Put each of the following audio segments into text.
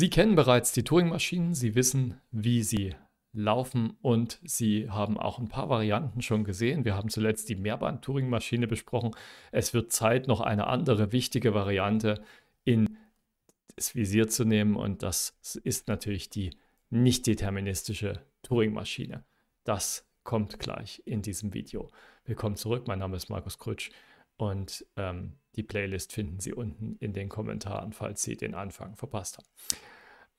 Sie kennen bereits die Turing-Maschinen, Sie wissen, wie sie laufen und Sie haben auch ein paar Varianten schon gesehen. Wir haben zuletzt die Mehrband-Turing-Maschine besprochen. Es wird Zeit, noch eine andere wichtige Variante in das Visier zu nehmen und das ist natürlich die nicht-deterministische Turing-Maschine. Das kommt gleich in diesem Video. Willkommen zurück, mein Name ist Markus Krutsch und ähm, die Playlist finden Sie unten in den Kommentaren, falls Sie den Anfang verpasst haben.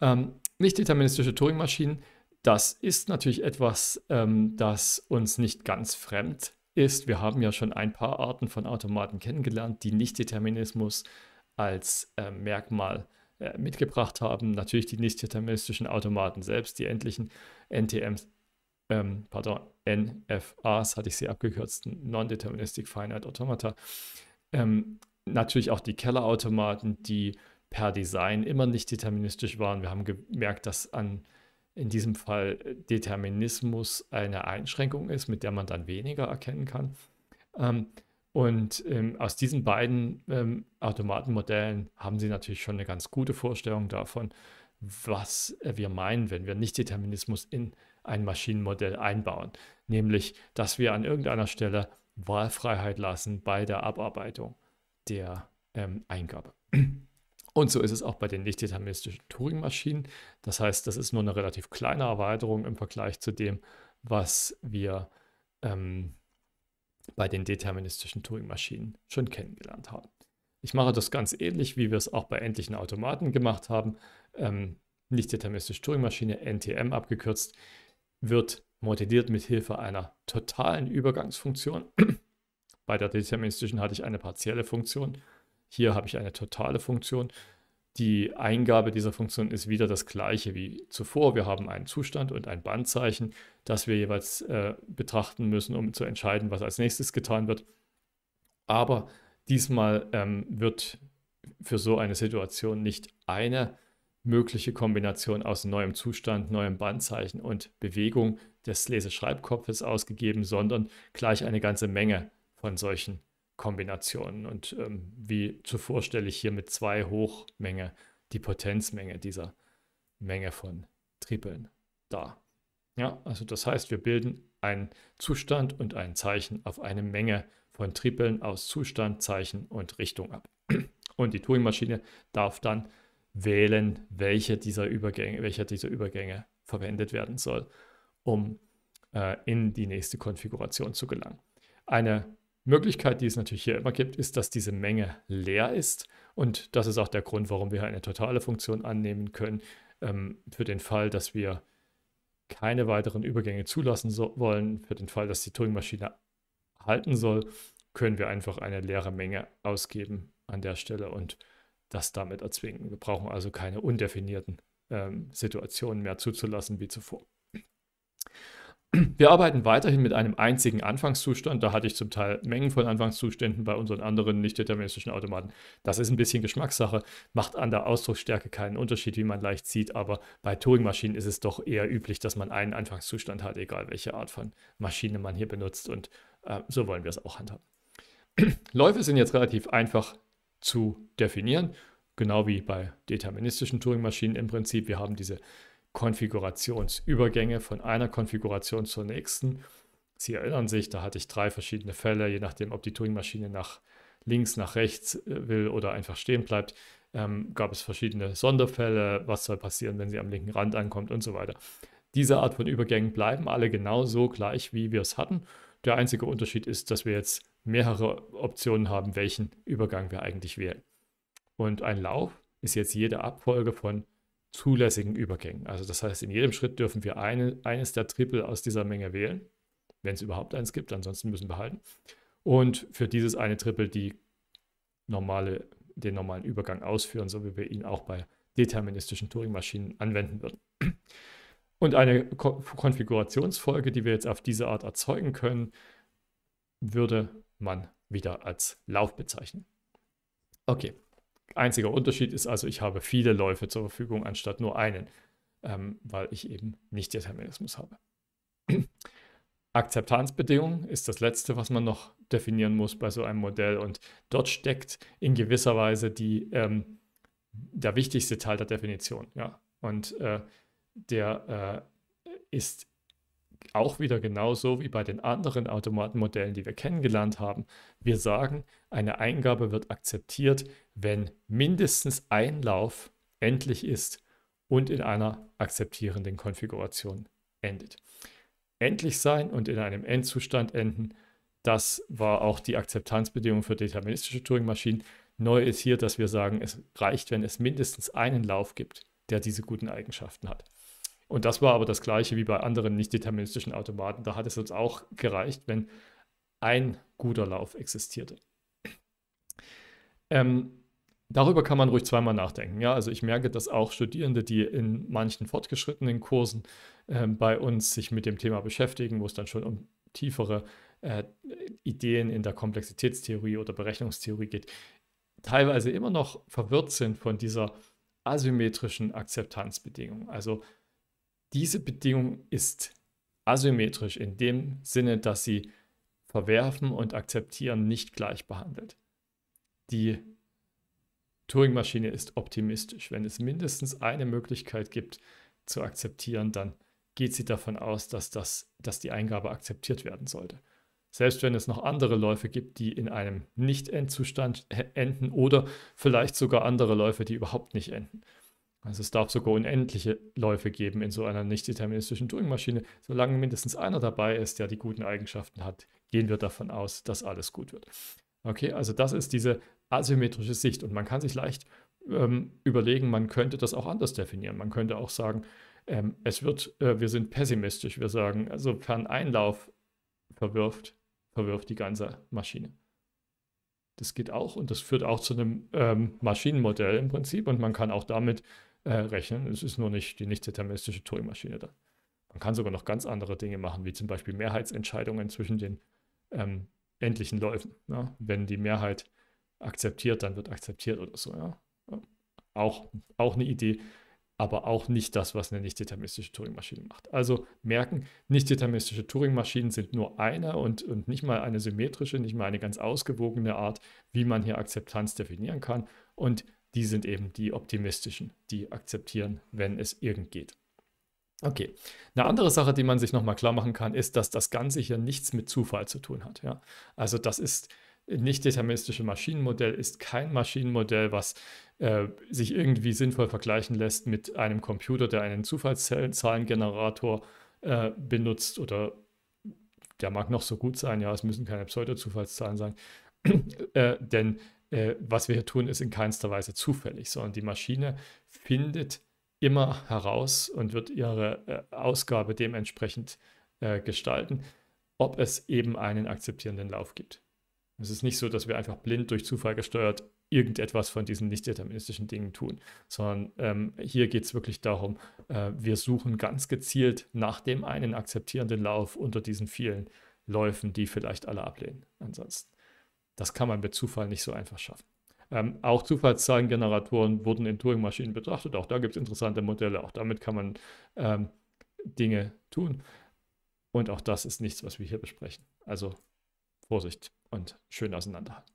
Ähm, nicht-deterministische Turing-Maschinen, das ist natürlich etwas, ähm, das uns nicht ganz fremd ist. Wir haben ja schon ein paar Arten von Automaten kennengelernt, die Nicht-Determinismus als äh, Merkmal äh, mitgebracht haben. Natürlich die nicht-deterministischen Automaten selbst, die endlichen NTMs, ähm, pardon, NFAs, hatte ich sie abgekürzt, Non-Deterministic Finite Automata. Ähm, natürlich auch die Keller-Automaten, die per Design immer nicht deterministisch waren. Wir haben gemerkt, dass an, in diesem Fall äh, Determinismus eine Einschränkung ist, mit der man dann weniger erkennen kann. Ähm, und ähm, aus diesen beiden ähm, Automatenmodellen haben sie natürlich schon eine ganz gute Vorstellung davon, was äh, wir meinen, wenn wir nicht Determinismus in ein Maschinenmodell einbauen. Nämlich, dass wir an irgendeiner Stelle Wahlfreiheit lassen bei der Abarbeitung der ähm, Eingabe. Und so ist es auch bei den nicht-deterministischen Turing-Maschinen. Das heißt, das ist nur eine relativ kleine Erweiterung im Vergleich zu dem, was wir ähm, bei den deterministischen Turing-Maschinen schon kennengelernt haben. Ich mache das ganz ähnlich, wie wir es auch bei endlichen Automaten gemacht haben. Ähm, Nicht-deterministische Turing-Maschine, NTM abgekürzt, wird modelliert mit Hilfe einer totalen Übergangsfunktion. bei der deterministischen hatte ich eine partielle Funktion hier habe ich eine totale Funktion. Die Eingabe dieser Funktion ist wieder das gleiche wie zuvor. Wir haben einen Zustand und ein Bandzeichen, das wir jeweils äh, betrachten müssen, um zu entscheiden, was als nächstes getan wird. Aber diesmal ähm, wird für so eine Situation nicht eine mögliche Kombination aus neuem Zustand, neuem Bandzeichen und Bewegung des Leseschreibkopfes ausgegeben, sondern gleich eine ganze Menge von solchen Kombinationen. Und ähm, wie zuvor stelle ich hier mit zwei Hochmenge die Potenzmenge dieser Menge von Tripeln dar. Ja, also das heißt, wir bilden einen Zustand und ein Zeichen auf eine Menge von Tripeln aus Zustand, Zeichen und Richtung ab. Und die Turing-Maschine darf dann wählen, welche dieser Übergänge, welcher dieser Übergänge verwendet werden soll, um äh, in die nächste Konfiguration zu gelangen. Eine Möglichkeit, die es natürlich hier immer gibt, ist, dass diese Menge leer ist. Und das ist auch der Grund, warum wir eine totale Funktion annehmen können. Ähm, für den Fall, dass wir keine weiteren Übergänge zulassen so wollen, für den Fall, dass die Turing-Maschine halten soll, können wir einfach eine leere Menge ausgeben an der Stelle und das damit erzwingen. Wir brauchen also keine undefinierten ähm, Situationen mehr zuzulassen wie zuvor. Wir arbeiten weiterhin mit einem einzigen Anfangszustand. Da hatte ich zum Teil Mengen von Anfangszuständen bei unseren anderen nicht-deterministischen Automaten. Das ist ein bisschen Geschmackssache, macht an der Ausdrucksstärke keinen Unterschied, wie man leicht sieht. Aber bei Turing-Maschinen ist es doch eher üblich, dass man einen Anfangszustand hat, egal welche Art von Maschine man hier benutzt. Und äh, so wollen wir es auch handhaben. Läufe sind jetzt relativ einfach zu definieren genau wie bei deterministischen Turing-Maschinen im Prinzip. Wir haben diese Konfigurationsübergänge von einer Konfiguration zur nächsten. Sie erinnern sich, da hatte ich drei verschiedene Fälle, je nachdem, ob die Turing-Maschine nach links, nach rechts äh, will oder einfach stehen bleibt, ähm, gab es verschiedene Sonderfälle, was soll passieren, wenn sie am linken Rand ankommt und so weiter. Diese Art von Übergängen bleiben alle genau so gleich, wie wir es hatten. Der einzige Unterschied ist, dass wir jetzt mehrere Optionen haben, welchen Übergang wir eigentlich wählen. Und ein Lauf ist jetzt jede Abfolge von zulässigen Übergängen. Also das heißt, in jedem Schritt dürfen wir eine, eines der Triple aus dieser Menge wählen, wenn es überhaupt eins gibt, ansonsten müssen wir halten. Und für dieses eine Triple die normale, den normalen Übergang ausführen, so wie wir ihn auch bei deterministischen Turing-Maschinen anwenden würden. Und eine Ko Konfigurationsfolge, die wir jetzt auf diese Art erzeugen können, würde man wieder als Lauf bezeichnen. Okay, Einziger Unterschied ist also, ich habe viele Läufe zur Verfügung anstatt nur einen, ähm, weil ich eben nicht Determinismus habe. Akzeptanzbedingung ist das Letzte, was man noch definieren muss bei so einem Modell und dort steckt in gewisser Weise die, ähm, der wichtigste Teil der Definition. Ja? Und äh, der äh, ist auch wieder genauso wie bei den anderen Automatenmodellen, die wir kennengelernt haben. Wir sagen, eine Eingabe wird akzeptiert, wenn mindestens ein Lauf endlich ist und in einer akzeptierenden Konfiguration endet. Endlich sein und in einem Endzustand enden, das war auch die Akzeptanzbedingung für deterministische Turing-Maschinen. Neu ist hier, dass wir sagen, es reicht, wenn es mindestens einen Lauf gibt, der diese guten Eigenschaften hat. Und das war aber das gleiche wie bei anderen nicht deterministischen Automaten. Da hat es uns auch gereicht, wenn ein guter Lauf existierte. Ähm, darüber kann man ruhig zweimal nachdenken. Ja? Also ich merke, dass auch Studierende, die in manchen fortgeschrittenen Kursen äh, bei uns sich mit dem Thema beschäftigen, wo es dann schon um tiefere äh, Ideen in der Komplexitätstheorie oder Berechnungstheorie geht, teilweise immer noch verwirrt sind von dieser asymmetrischen Akzeptanzbedingung. Also diese Bedingung ist asymmetrisch in dem Sinne, dass sie Verwerfen und Akzeptieren nicht gleich behandelt. Die Turing-Maschine ist optimistisch. Wenn es mindestens eine Möglichkeit gibt zu akzeptieren, dann geht sie davon aus, dass, das, dass die Eingabe akzeptiert werden sollte. Selbst wenn es noch andere Läufe gibt, die in einem Nicht-Endzustand enden oder vielleicht sogar andere Läufe, die überhaupt nicht enden. Also es darf sogar unendliche Läufe geben in so einer nicht-deterministischen Turing-Maschine. Solange mindestens einer dabei ist, der die guten Eigenschaften hat, gehen wir davon aus, dass alles gut wird. Okay, also das ist diese asymmetrische Sicht. Und man kann sich leicht ähm, überlegen, man könnte das auch anders definieren. Man könnte auch sagen, ähm, es wird, äh, wir sind pessimistisch. Wir sagen, sofern also ein Lauf verwirft, verwirft die ganze Maschine. Das geht auch und das führt auch zu einem ähm, Maschinenmodell im Prinzip. Und man kann auch damit äh, rechnen. Es ist nur nicht die nicht-deterministische Turing-Maschine dann. Man kann sogar noch ganz andere Dinge machen, wie zum Beispiel Mehrheitsentscheidungen zwischen den ähm, endlichen Läufen. Ja? Wenn die Mehrheit akzeptiert, dann wird akzeptiert oder so. Ja? Auch, auch eine Idee, aber auch nicht das, was eine nicht-deterministische Turing-Maschine macht. Also merken, nicht-deterministische Turing-Maschinen sind nur eine und, und nicht mal eine symmetrische, nicht mal eine ganz ausgewogene Art, wie man hier Akzeptanz definieren kann. Und die sind eben die optimistischen, die akzeptieren, wenn es irgend geht. Okay, eine andere Sache, die man sich nochmal klar machen kann, ist, dass das Ganze hier nichts mit Zufall zu tun hat. Ja? Also das ist nicht deterministische Maschinenmodell, ist kein Maschinenmodell, was äh, sich irgendwie sinnvoll vergleichen lässt mit einem Computer, der einen Zufallszahlengenerator äh, benutzt oder der mag noch so gut sein, ja, es müssen keine Pseudo-Zufallszahlen sein, äh, denn äh, was wir hier tun, ist in keinster Weise zufällig, sondern die Maschine findet immer heraus und wird ihre äh, Ausgabe dementsprechend äh, gestalten, ob es eben einen akzeptierenden Lauf gibt. Es ist nicht so, dass wir einfach blind durch Zufall gesteuert irgendetwas von diesen nicht deterministischen Dingen tun, sondern ähm, hier geht es wirklich darum, äh, wir suchen ganz gezielt nach dem einen akzeptierenden Lauf unter diesen vielen Läufen, die vielleicht alle ablehnen. Ansonsten. Das kann man mit Zufall nicht so einfach schaffen. Ähm, auch Zufallszahlengeneratoren wurden in Turing-Maschinen betrachtet. Auch da gibt es interessante Modelle. Auch damit kann man ähm, Dinge tun. Und auch das ist nichts, was wir hier besprechen. Also Vorsicht und schön auseinanderhalten.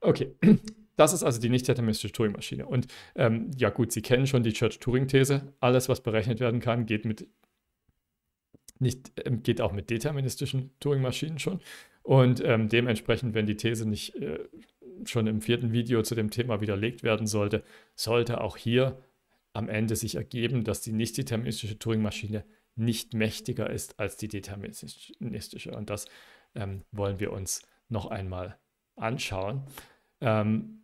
Okay, das ist also die nicht-deterministische Turing-Maschine. Und ähm, ja gut, Sie kennen schon die Church-Turing-These. Alles, was berechnet werden kann, geht mit nicht, ähm, geht auch mit deterministischen Turing-Maschinen schon. Und ähm, dementsprechend, wenn die These nicht äh, schon im vierten Video zu dem Thema widerlegt werden sollte, sollte auch hier am Ende sich ergeben, dass die nicht-deterministische Turing-Maschine nicht mächtiger ist als die deterministische. Und das ähm, wollen wir uns noch einmal anschauen. Ähm,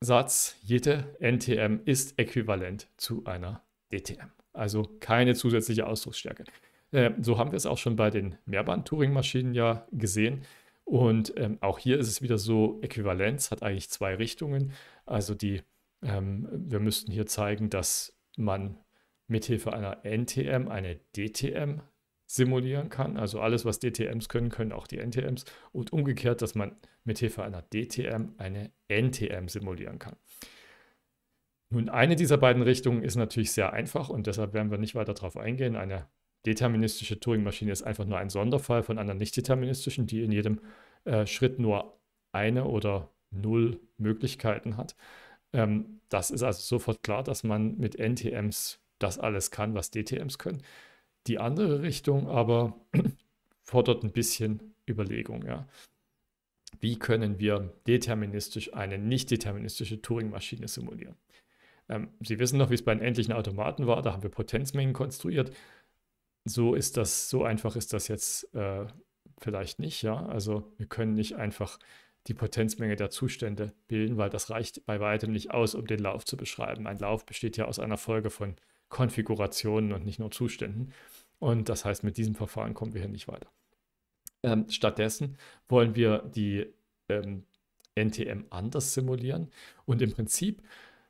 Satz, jede NTM ist äquivalent zu einer DTM. Also keine zusätzliche Ausdrucksstärke. Äh, so haben wir es auch schon bei den Mehrband-Touring-Maschinen ja gesehen. Und ähm, auch hier ist es wieder so, Äquivalenz hat eigentlich zwei Richtungen. Also die, ähm, wir müssten hier zeigen, dass man mithilfe einer NTM eine DTM simulieren kann. Also alles, was DTMs können, können auch die NTMs. Und umgekehrt, dass man mithilfe einer DTM eine NTM simulieren kann. Nun, eine dieser beiden Richtungen ist natürlich sehr einfach und deshalb werden wir nicht weiter darauf eingehen. Eine deterministische Turing-Maschine ist einfach nur ein Sonderfall von einer nicht-deterministischen, die in jedem äh, Schritt nur eine oder null Möglichkeiten hat. Ähm, das ist also sofort klar, dass man mit NTMs das alles kann, was DTMs können. Die andere Richtung aber fordert ein bisschen Überlegung. Ja. Wie können wir deterministisch eine nicht-deterministische Turing-Maschine simulieren? Ähm, Sie wissen noch, wie es bei den endlichen Automaten war. Da haben wir Potenzmengen konstruiert so ist das, so einfach ist das jetzt äh, vielleicht nicht, ja. Also wir können nicht einfach die Potenzmenge der Zustände bilden, weil das reicht bei weitem nicht aus, um den Lauf zu beschreiben. Ein Lauf besteht ja aus einer Folge von Konfigurationen und nicht nur Zuständen. Und das heißt, mit diesem Verfahren kommen wir hier nicht weiter. Ähm, stattdessen wollen wir die ähm, NTM anders simulieren. Und im Prinzip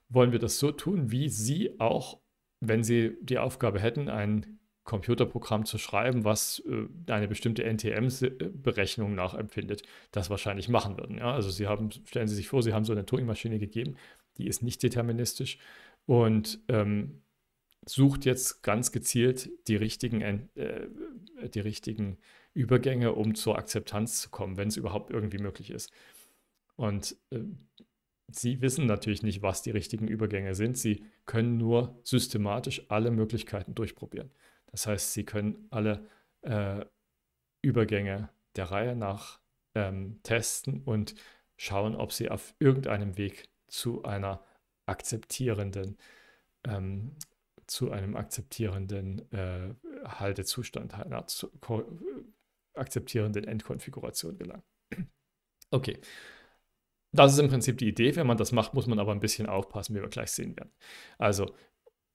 wollen wir das so tun, wie Sie auch, wenn Sie die Aufgabe hätten, einen Computerprogramm zu schreiben, was äh, eine bestimmte NTM-Berechnung nachempfindet, das wahrscheinlich machen würden. Ja? Also Sie haben, stellen Sie sich vor, Sie haben so eine Turing-Maschine gegeben, die ist nicht deterministisch und ähm, sucht jetzt ganz gezielt die richtigen, äh, die richtigen Übergänge, um zur Akzeptanz zu kommen, wenn es überhaupt irgendwie möglich ist. Und äh, Sie wissen natürlich nicht, was die richtigen Übergänge sind. Sie können nur systematisch alle Möglichkeiten durchprobieren. Das heißt, Sie können alle äh, Übergänge der Reihe nach ähm, testen und schauen, ob Sie auf irgendeinem Weg zu einer akzeptierenden, ähm, zu einem akzeptierenden äh, Haltezustand, einer akzeptierenden Endkonfiguration gelangen. Okay, das ist im Prinzip die Idee. Wenn man das macht, muss man aber ein bisschen aufpassen, wie wir gleich sehen werden. Also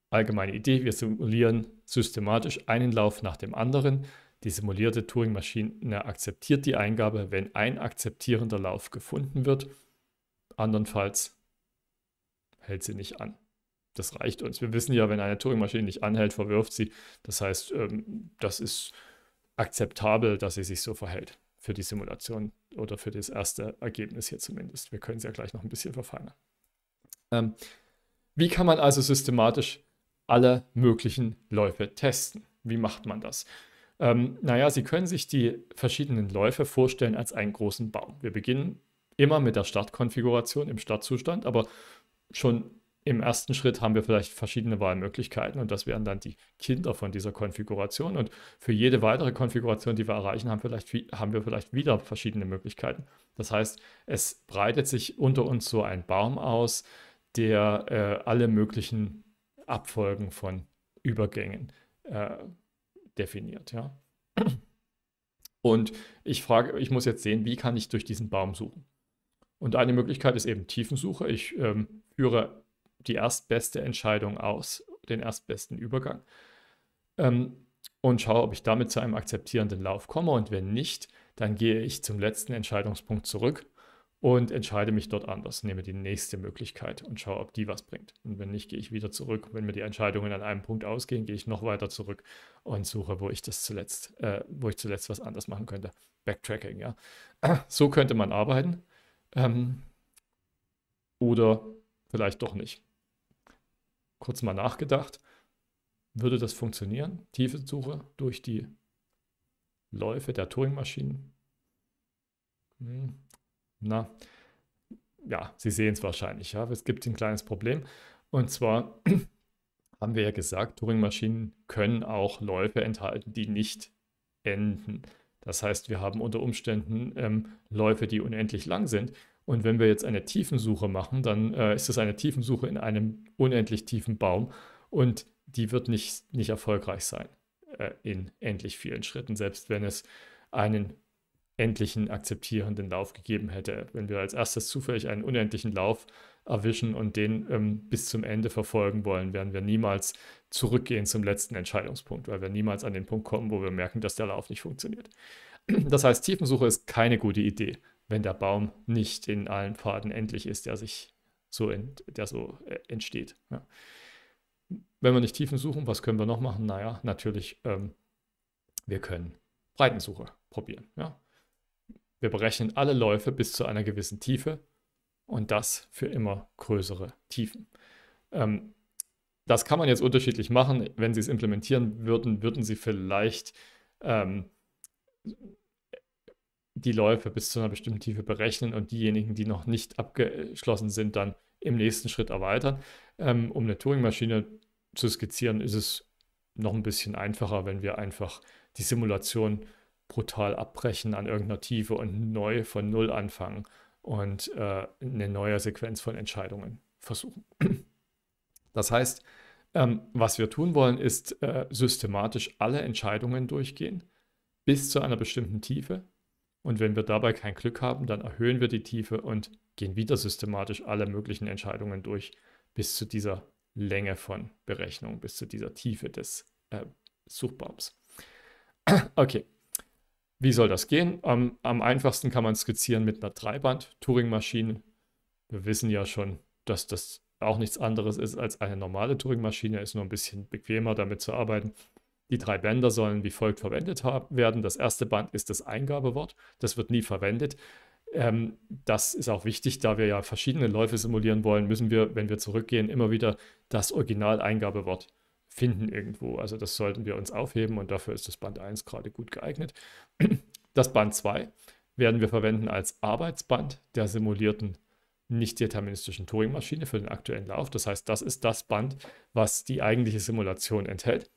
allgemeine Idee, wir simulieren systematisch einen Lauf nach dem anderen. Die simulierte Turing-Maschine akzeptiert die Eingabe, wenn ein akzeptierender Lauf gefunden wird. Andernfalls hält sie nicht an. Das reicht uns. Wir wissen ja, wenn eine Turing-Maschine nicht anhält, verwirft sie. Das heißt, ähm, das ist akzeptabel, dass sie sich so verhält für die Simulation oder für das erste Ergebnis hier zumindest. Wir können es ja gleich noch ein bisschen verfeinern. Ähm, wie kann man also systematisch alle möglichen Läufe testen? Wie macht man das? Ähm, naja, Sie können sich die verschiedenen Läufe vorstellen als einen großen Baum. Wir beginnen immer mit der Startkonfiguration im Startzustand, aber schon im ersten Schritt haben wir vielleicht verschiedene Wahlmöglichkeiten und das wären dann die Kinder von dieser Konfiguration. Und für jede weitere Konfiguration, die wir erreichen, haben, vielleicht, haben wir vielleicht wieder verschiedene Möglichkeiten. Das heißt, es breitet sich unter uns so ein Baum aus, der äh, alle möglichen Abfolgen von Übergängen äh, definiert. Ja? Und ich frage, ich muss jetzt sehen, wie kann ich durch diesen Baum suchen? Und eine Möglichkeit ist eben Tiefensuche. Ich ähm, führe die erstbeste Entscheidung aus, den erstbesten Übergang. Ähm, und schaue, ob ich damit zu einem akzeptierenden Lauf komme. Und wenn nicht, dann gehe ich zum letzten Entscheidungspunkt zurück und entscheide mich dort anders, nehme die nächste Möglichkeit und schaue, ob die was bringt. Und wenn nicht, gehe ich wieder zurück. Wenn mir die Entscheidungen an einem Punkt ausgehen, gehe ich noch weiter zurück und suche, wo ich das zuletzt, äh, wo ich zuletzt was anders machen könnte. Backtracking, ja. So könnte man arbeiten. Ähm, oder vielleicht doch nicht kurz mal nachgedacht, würde das funktionieren? Tiefe Suche durch die Läufe der Turing-Maschinen? Hm. Na, ja, Sie sehen es wahrscheinlich. Ja. Es gibt ein kleines Problem. Und zwar haben wir ja gesagt, Turing-Maschinen können auch Läufe enthalten, die nicht enden. Das heißt, wir haben unter Umständen ähm, Läufe, die unendlich lang sind. Und wenn wir jetzt eine Tiefensuche machen, dann äh, ist es eine Tiefensuche in einem unendlich tiefen Baum und die wird nicht, nicht erfolgreich sein äh, in endlich vielen Schritten, selbst wenn es einen endlichen akzeptierenden Lauf gegeben hätte. Wenn wir als erstes zufällig einen unendlichen Lauf erwischen und den ähm, bis zum Ende verfolgen wollen, werden wir niemals zurückgehen zum letzten Entscheidungspunkt, weil wir niemals an den Punkt kommen, wo wir merken, dass der Lauf nicht funktioniert. Das heißt, Tiefensuche ist keine gute Idee wenn der Baum nicht in allen Pfaden endlich ist, der sich so, ent, der so äh, entsteht. Ja. Wenn wir nicht Tiefen suchen, was können wir noch machen? Naja, natürlich, ähm, wir können Breitensuche probieren. Ja. Wir berechnen alle Läufe bis zu einer gewissen Tiefe und das für immer größere Tiefen. Ähm, das kann man jetzt unterschiedlich machen. Wenn Sie es implementieren würden, würden Sie vielleicht ähm, die Läufe bis zu einer bestimmten Tiefe berechnen und diejenigen, die noch nicht abgeschlossen sind, dann im nächsten Schritt erweitern. Ähm, um eine Turing-Maschine zu skizzieren, ist es noch ein bisschen einfacher, wenn wir einfach die Simulation brutal abbrechen an irgendeiner Tiefe und neu von Null anfangen und äh, eine neue Sequenz von Entscheidungen versuchen. Das heißt, ähm, was wir tun wollen, ist äh, systematisch alle Entscheidungen durchgehen bis zu einer bestimmten Tiefe und wenn wir dabei kein Glück haben, dann erhöhen wir die Tiefe und gehen wieder systematisch alle möglichen Entscheidungen durch bis zu dieser Länge von Berechnung, bis zu dieser Tiefe des äh, Suchbaums. Okay, wie soll das gehen? Am, am einfachsten kann man skizzieren mit einer Dreiband-Turing-Maschine. Wir wissen ja schon, dass das auch nichts anderes ist als eine normale Turing-Maschine, ist nur ein bisschen bequemer damit zu arbeiten. Die drei Bänder sollen wie folgt verwendet werden. Das erste Band ist das Eingabewort. Das wird nie verwendet. Ähm, das ist auch wichtig, da wir ja verschiedene Läufe simulieren wollen, müssen wir, wenn wir zurückgehen, immer wieder das Original-Eingabewort finden irgendwo. Also das sollten wir uns aufheben und dafür ist das Band 1 gerade gut geeignet. Das Band 2 werden wir verwenden als Arbeitsband der simulierten nicht-deterministischen Turing-Maschine für den aktuellen Lauf. Das heißt, das ist das Band, was die eigentliche Simulation enthält.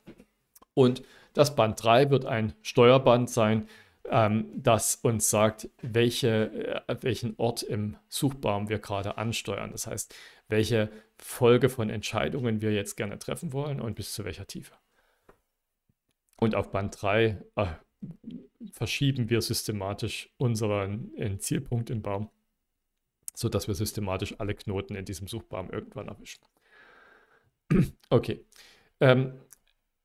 Und das Band 3 wird ein Steuerband sein, ähm, das uns sagt, welche, äh, welchen Ort im Suchbaum wir gerade ansteuern. Das heißt, welche Folge von Entscheidungen wir jetzt gerne treffen wollen und bis zu welcher Tiefe. Und auf Band 3 äh, verschieben wir systematisch unseren äh, Zielpunkt im Baum, sodass wir systematisch alle Knoten in diesem Suchbaum irgendwann erwischen. okay. Ähm,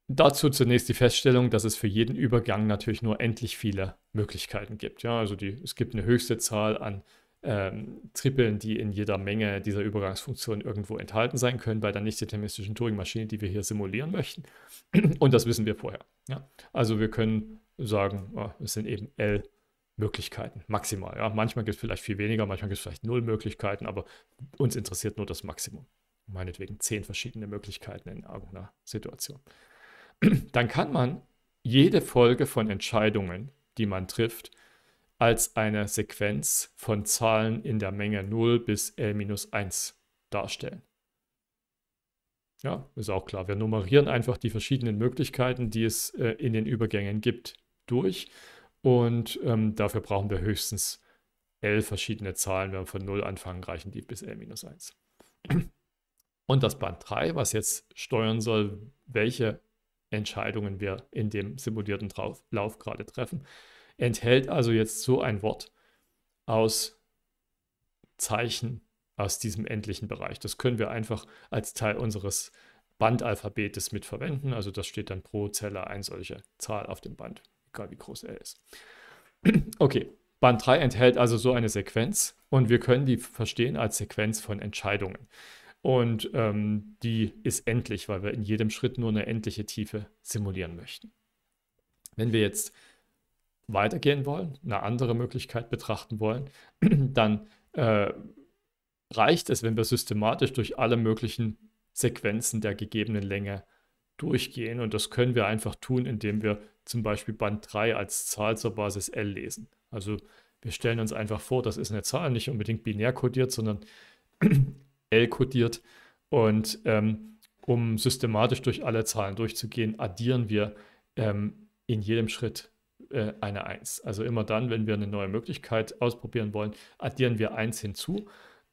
Dazu zunächst die Feststellung, dass es für jeden Übergang natürlich nur endlich viele Möglichkeiten gibt. Ja, also die, es gibt eine höchste Zahl an ähm, Trippeln, die in jeder Menge dieser Übergangsfunktion irgendwo enthalten sein können bei der nicht-deterministischen Turing-Maschine, die wir hier simulieren möchten. Und das wissen wir vorher. Ja? Also wir können sagen, oh, es sind eben L Möglichkeiten, maximal. Ja? Manchmal gibt es vielleicht viel weniger, manchmal gibt es vielleicht null Möglichkeiten, aber uns interessiert nur das Maximum. Meinetwegen zehn verschiedene Möglichkeiten in irgendeiner Situation. dann kann man jede Folge von Entscheidungen, die man trifft, als eine Sequenz von Zahlen in der Menge 0 bis L-1 darstellen. Ja, ist auch klar. Wir nummerieren einfach die verschiedenen Möglichkeiten, die es äh, in den Übergängen gibt, durch. Und ähm, dafür brauchen wir höchstens L verschiedene Zahlen. Wenn wir von 0 anfangen, reichen die bis L-1. Und das Band 3, was jetzt steuern soll, welche Entscheidungen wir in dem simulierten Trauf Lauf gerade treffen. Enthält also jetzt so ein Wort aus Zeichen aus diesem endlichen Bereich. Das können wir einfach als Teil unseres Bandalphabetes mit verwenden. Also das steht dann pro Zelle eine solche Zahl auf dem Band, egal wie groß er ist. Okay, Band 3 enthält also so eine Sequenz und wir können die verstehen als Sequenz von Entscheidungen. Und ähm, die ist endlich, weil wir in jedem Schritt nur eine endliche Tiefe simulieren möchten. Wenn wir jetzt weitergehen wollen, eine andere Möglichkeit betrachten wollen, dann äh, reicht es, wenn wir systematisch durch alle möglichen Sequenzen der gegebenen Länge durchgehen. Und das können wir einfach tun, indem wir zum Beispiel Band 3 als Zahl zur Basis L lesen. Also wir stellen uns einfach vor, das ist eine Zahl, nicht unbedingt binär kodiert, sondern L kodiert. Und ähm, um systematisch durch alle Zahlen durchzugehen, addieren wir ähm, in jedem Schritt äh, eine 1. Also immer dann, wenn wir eine neue Möglichkeit ausprobieren wollen, addieren wir 1 hinzu,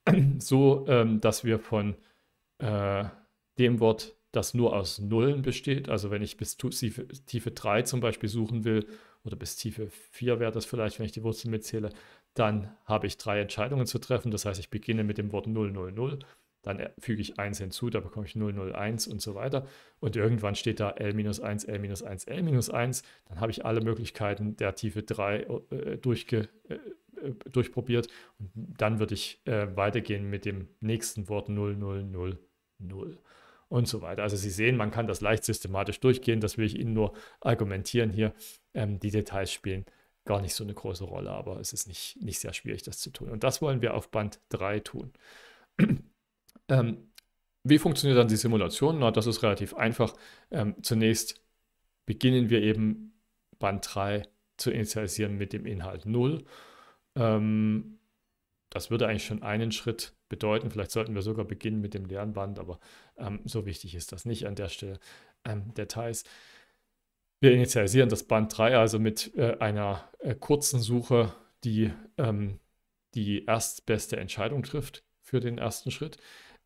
so ähm, dass wir von äh, dem Wort, das nur aus Nullen besteht, also wenn ich bis Tiefe, Tiefe 3 zum Beispiel suchen will, oder bis Tiefe 4 wäre das vielleicht, wenn ich die Wurzel mitzähle, dann habe ich drei Entscheidungen zu treffen. Das heißt, ich beginne mit dem Wort 000, dann äh, füge ich 1 hinzu, da bekomme ich 001 und so weiter. Und irgendwann steht da L-1, L-1, L-1. Dann habe ich alle Möglichkeiten der Tiefe 3 äh, durchge, äh, äh, durchprobiert. Und dann würde ich äh, weitergehen mit dem nächsten Wort 000. und so weiter. Also Sie sehen, man kann das leicht systematisch durchgehen. Das will ich Ihnen nur argumentieren hier. Ähm, die Details spielen gar nicht so eine große Rolle, aber es ist nicht, nicht sehr schwierig, das zu tun. Und das wollen wir auf Band 3 tun. ähm, wie funktioniert dann die Simulation? Na, das ist relativ einfach. Ähm, zunächst beginnen wir eben Band 3 zu initialisieren mit dem Inhalt 0. Ähm, das würde eigentlich schon einen Schritt bedeuten. Vielleicht sollten wir sogar beginnen mit dem leeren Band, aber ähm, so wichtig ist das nicht an der Stelle. Ähm, Details. Wir initialisieren das Band 3 also mit äh, einer äh, kurzen Suche, die ähm, die erstbeste Entscheidung trifft für den ersten Schritt.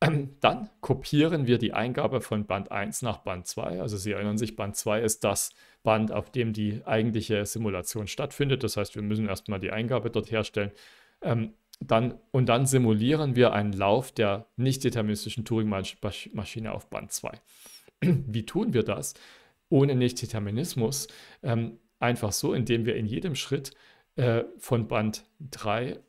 Ähm, dann kopieren wir die Eingabe von Band 1 nach Band 2. Also Sie erinnern sich, Band 2 ist das Band, auf dem die eigentliche Simulation stattfindet. Das heißt, wir müssen erstmal die Eingabe dort herstellen. Ähm, dann, und dann simulieren wir einen Lauf der nicht deterministischen Turing-Maschine auf Band 2. Wie tun wir das? ohne Nicht-Determinismus ähm, einfach so, indem wir in jedem Schritt äh, von Band 3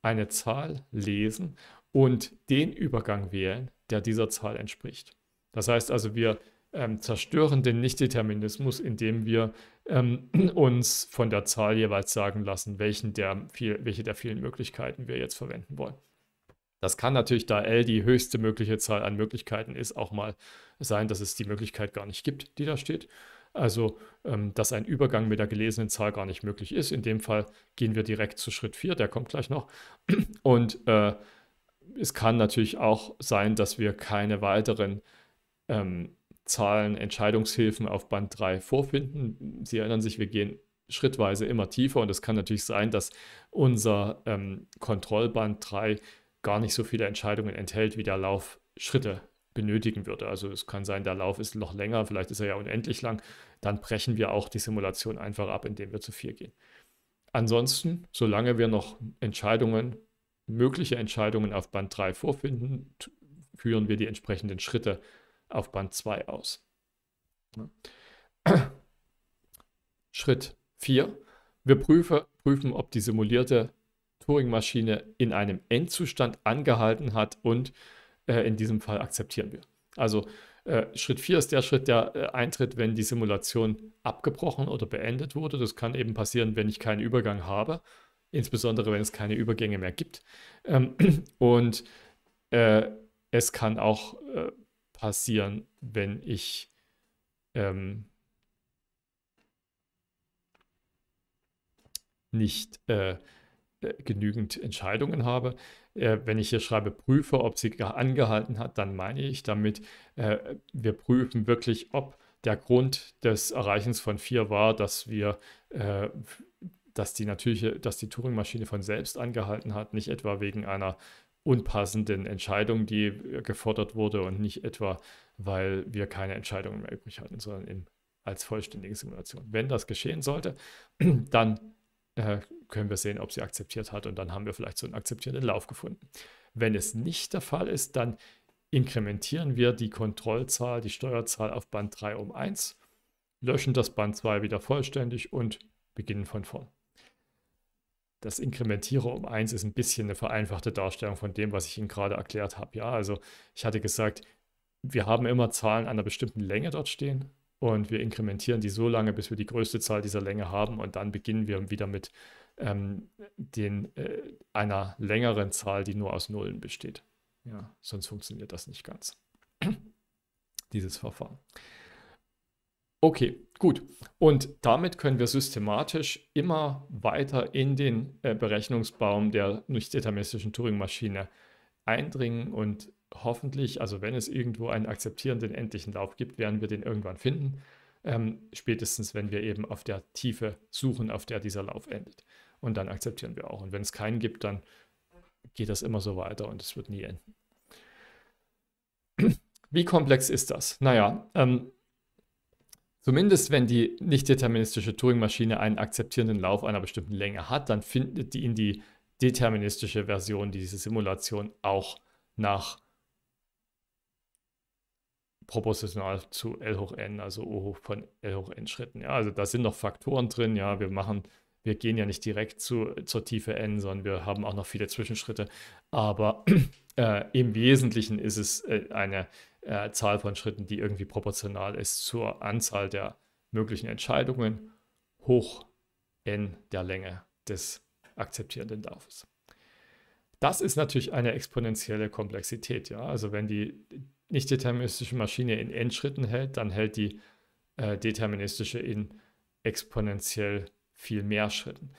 eine Zahl lesen und den Übergang wählen, der dieser Zahl entspricht. Das heißt also, wir ähm, zerstören den Nichtdeterminismus, indem wir ähm, uns von der Zahl jeweils sagen lassen, welchen der viel, welche der vielen Möglichkeiten wir jetzt verwenden wollen. Das kann natürlich, da L die höchste mögliche Zahl an Möglichkeiten ist, auch mal sein, dass es die Möglichkeit gar nicht gibt, die da steht. Also, ähm, dass ein Übergang mit der gelesenen Zahl gar nicht möglich ist. In dem Fall gehen wir direkt zu Schritt 4, der kommt gleich noch. Und äh, es kann natürlich auch sein, dass wir keine weiteren ähm, Zahlen, Entscheidungshilfen auf Band 3 vorfinden. Sie erinnern sich, wir gehen schrittweise immer tiefer und es kann natürlich sein, dass unser ähm, Kontrollband 3 gar nicht so viele Entscheidungen enthält, wie der Lauf Schritte benötigen würde. Also es kann sein, der Lauf ist noch länger, vielleicht ist er ja unendlich lang. Dann brechen wir auch die Simulation einfach ab, indem wir zu viel gehen. Ansonsten, solange wir noch Entscheidungen, mögliche Entscheidungen auf Band 3 vorfinden, führen wir die entsprechenden Schritte auf Band 2 aus. Schritt 4. Wir prüfe, prüfen, ob die simulierte Turing-Maschine in einem Endzustand angehalten hat und äh, in diesem Fall akzeptieren wir. Also äh, Schritt 4 ist der Schritt, der äh, eintritt, wenn die Simulation abgebrochen oder beendet wurde. Das kann eben passieren, wenn ich keinen Übergang habe, insbesondere wenn es keine Übergänge mehr gibt. Ähm, und äh, es kann auch äh, passieren, wenn ich... Ähm, nicht äh, äh, genügend Entscheidungen habe. Äh, wenn ich hier schreibe, prüfe, ob sie angehalten hat, dann meine ich damit, äh, wir prüfen wirklich, ob der Grund des Erreichens von 4 war, dass wir dass die natürliche, dass die Turing-Maschine von selbst angehalten hat, nicht etwa wegen einer unpassenden Entscheidung, die gefordert wurde und nicht etwa, weil wir keine Entscheidungen mehr übrig hatten, sondern in, als vollständige Simulation. Wenn das geschehen sollte, dann äh, können wir sehen, ob sie akzeptiert hat und dann haben wir vielleicht so einen akzeptierenden Lauf gefunden. Wenn es nicht der Fall ist, dann inkrementieren wir die Kontrollzahl, die Steuerzahl auf Band 3 um 1, löschen das Band 2 wieder vollständig und beginnen von vorn. Das Inkrementiere um 1 ist ein bisschen eine vereinfachte Darstellung von dem, was ich Ihnen gerade erklärt habe. Ja, also ich hatte gesagt, wir haben immer Zahlen einer bestimmten Länge dort stehen und wir inkrementieren die so lange, bis wir die größte Zahl dieser Länge haben und dann beginnen wir wieder mit ähm, den, äh, einer längeren Zahl, die nur aus Nullen besteht. Ja, sonst funktioniert das nicht ganz. Dieses Verfahren. Okay, gut. Und damit können wir systematisch immer weiter in den äh, Berechnungsbaum der nicht-deterministischen Turing-Maschine eindringen und hoffentlich, also wenn es irgendwo einen akzeptierenden endlichen Lauf gibt, werden wir den irgendwann finden. Ähm, spätestens, wenn wir eben auf der Tiefe suchen, auf der dieser Lauf endet. Und dann akzeptieren wir auch. Und wenn es keinen gibt, dann geht das immer so weiter und es wird nie enden. Wie komplex ist das? Naja, ähm, Zumindest wenn die nicht-deterministische Turing-Maschine einen akzeptierenden Lauf einer bestimmten Länge hat, dann findet die in die deterministische Version diese Simulation auch nach proportional zu L hoch n, also O hoch von L hoch n Schritten. Ja, also da sind noch Faktoren drin. Ja, wir machen, wir gehen ja nicht direkt zu, zur Tiefe n, sondern wir haben auch noch viele Zwischenschritte. Aber äh, im Wesentlichen ist es äh, eine äh, Zahl von Schritten, die irgendwie proportional ist zur Anzahl der möglichen Entscheidungen hoch n der Länge des akzeptierenden Darfs. Das ist natürlich eine exponentielle Komplexität, ja. Also wenn die nicht deterministische Maschine in N-Schritten hält, dann hält die äh, deterministische in exponentiell viel mehr Schritten.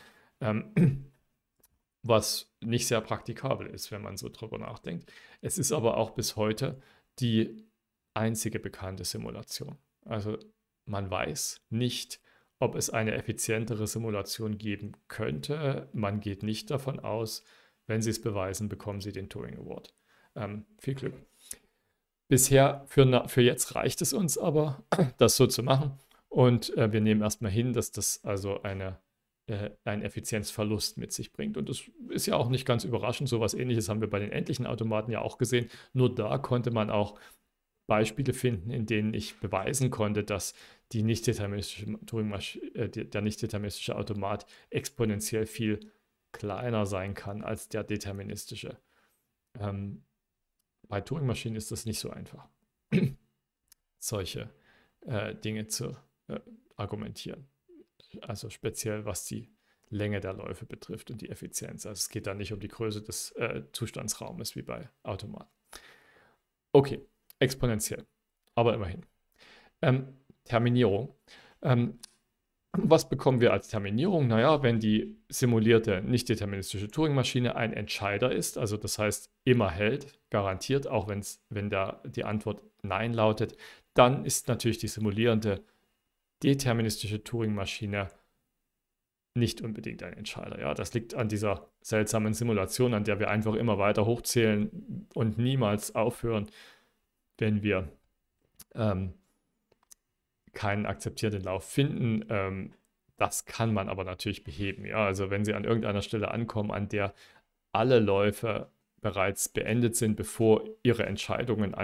Ähm, was nicht sehr praktikabel ist, wenn man so drüber nachdenkt. Es ist aber auch bis heute die einzige bekannte Simulation. Also man weiß nicht, ob es eine effizientere Simulation geben könnte. Man geht nicht davon aus, wenn Sie es beweisen, bekommen Sie den Turing Award. Ähm, viel Glück. Bisher, für, für jetzt reicht es uns aber, das so zu machen. Und äh, wir nehmen erstmal hin, dass das also eine, äh, einen Effizienzverlust mit sich bringt. Und das ist ja auch nicht ganz überraschend. So etwas Ähnliches haben wir bei den endlichen Automaten ja auch gesehen. Nur da konnte man auch Beispiele finden, in denen ich beweisen konnte, dass die nicht äh, der nicht deterministische Automat exponentiell viel kleiner sein kann als der deterministische. Ähm, bei Turing-Maschinen ist das nicht so einfach, solche äh, Dinge zu äh, argumentieren. Also speziell was die Länge der Läufe betrifft und die Effizienz. Also es geht da nicht um die Größe des äh, Zustandsraumes wie bei Automaten. Okay, exponentiell, aber immerhin. Ähm, Terminierung. Ähm, was bekommen wir als Terminierung? Naja, wenn die simulierte nicht-deterministische Turing-Maschine ein Entscheider ist, also das heißt immer hält, garantiert, auch wenn's, wenn da die Antwort Nein lautet, dann ist natürlich die simulierende deterministische Turing-Maschine nicht unbedingt ein Entscheider. Ja, das liegt an dieser seltsamen Simulation, an der wir einfach immer weiter hochzählen und niemals aufhören, wenn wir ähm, keinen akzeptierten Lauf finden. Ähm, das kann man aber natürlich beheben. Ja? Also wenn sie an irgendeiner Stelle ankommen, an der alle Läufe bereits beendet sind, bevor ihre Entscheidungen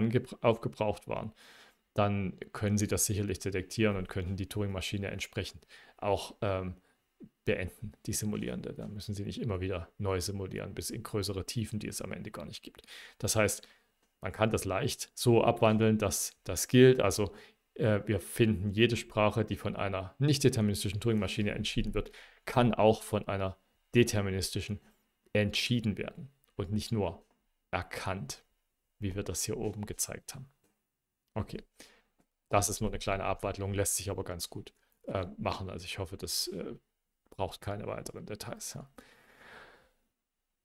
aufgebraucht waren, dann können sie das sicherlich detektieren und könnten die Turing-Maschine entsprechend auch ähm, beenden, die simulierende. Da müssen sie nicht immer wieder neu simulieren, bis in größere Tiefen, die es am Ende gar nicht gibt. Das heißt, man kann das leicht so abwandeln, dass das gilt. Also äh, wir finden jede Sprache, die von einer nicht deterministischen Turing-Maschine entschieden wird, kann auch von einer deterministischen entschieden werden und nicht nur erkannt, wie wir das hier oben gezeigt haben. Okay, das ist nur eine kleine Abwandlung, lässt sich aber ganz gut äh, machen. Also ich hoffe, das äh, braucht keine weiteren Details. Ja.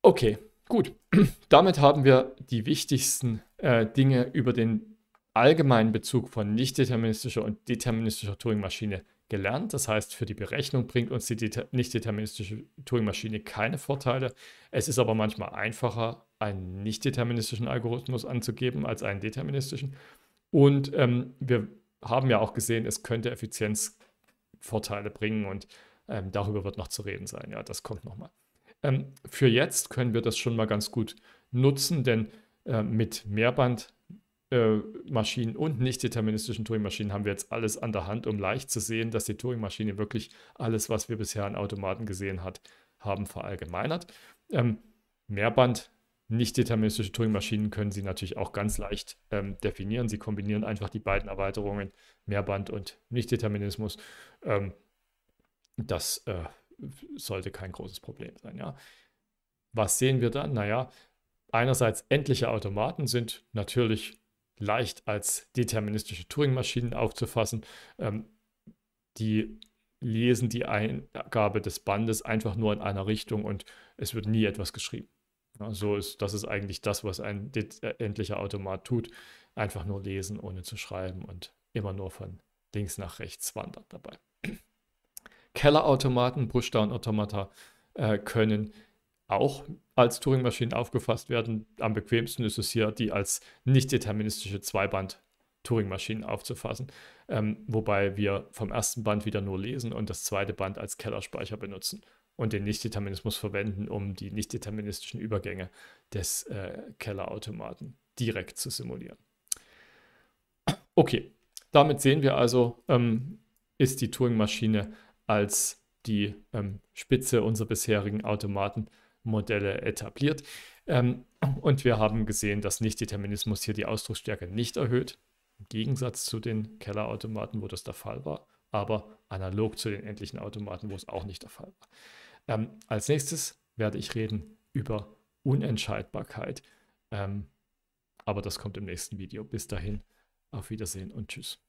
Okay, gut. Damit haben wir die wichtigsten äh, Dinge über den allgemeinen Bezug von nicht-deterministischer und deterministischer Turing-Maschine gelernt. Das heißt, für die Berechnung bringt uns die nicht-deterministische Turing-Maschine keine Vorteile. Es ist aber manchmal einfacher, einen nicht-deterministischen Algorithmus anzugeben als einen deterministischen. Und ähm, wir haben ja auch gesehen, es könnte Effizienzvorteile bringen und ähm, darüber wird noch zu reden sein. Ja, das kommt nochmal. Ähm, für jetzt können wir das schon mal ganz gut nutzen, denn äh, mit Mehrband äh, Maschinen und nicht deterministischen Turing-Maschinen haben wir jetzt alles an der Hand, um leicht zu sehen, dass die Turing-Maschine wirklich alles, was wir bisher an Automaten gesehen hat, haben verallgemeinert. Ähm, Mehrband nicht-deterministische Turing-Maschinen können Sie natürlich auch ganz leicht ähm, definieren. Sie kombinieren einfach die beiden Erweiterungen Mehrband und Nichtdeterminismus. Ähm, das äh, sollte kein großes Problem sein. Ja. Was sehen wir dann? Naja, einerseits endliche Automaten sind natürlich leicht als deterministische Turing-Maschinen aufzufassen. Ähm, die lesen die Eingabe des Bandes einfach nur in einer Richtung und es wird nie etwas geschrieben. Ja, so ist, das ist eigentlich das, was ein äh, endlicher Automat tut. Einfach nur lesen, ohne zu schreiben und immer nur von links nach rechts wandert dabei. Kellerautomaten, Brushdown-Automata äh, können auch als Turing-Maschinen aufgefasst werden. Am bequemsten ist es hier, die als nicht-deterministische Zweiband Turing-Maschinen aufzufassen, ähm, wobei wir vom ersten Band wieder nur lesen und das zweite Band als Kellerspeicher benutzen und den Nicht-Determinismus verwenden, um die nicht-deterministischen Übergänge des äh, Kellerautomaten direkt zu simulieren. Okay, damit sehen wir also, ähm, ist die Turing-Maschine als die ähm, Spitze unserer bisherigen Automaten Modelle etabliert. Ähm, und wir haben gesehen, dass Nichtdeterminismus hier die Ausdrucksstärke nicht erhöht, im Gegensatz zu den Kellerautomaten, wo das der Fall war, aber analog zu den endlichen Automaten, wo es auch nicht der Fall war. Ähm, als nächstes werde ich reden über Unentscheidbarkeit. Ähm, aber das kommt im nächsten Video. Bis dahin, auf Wiedersehen und tschüss.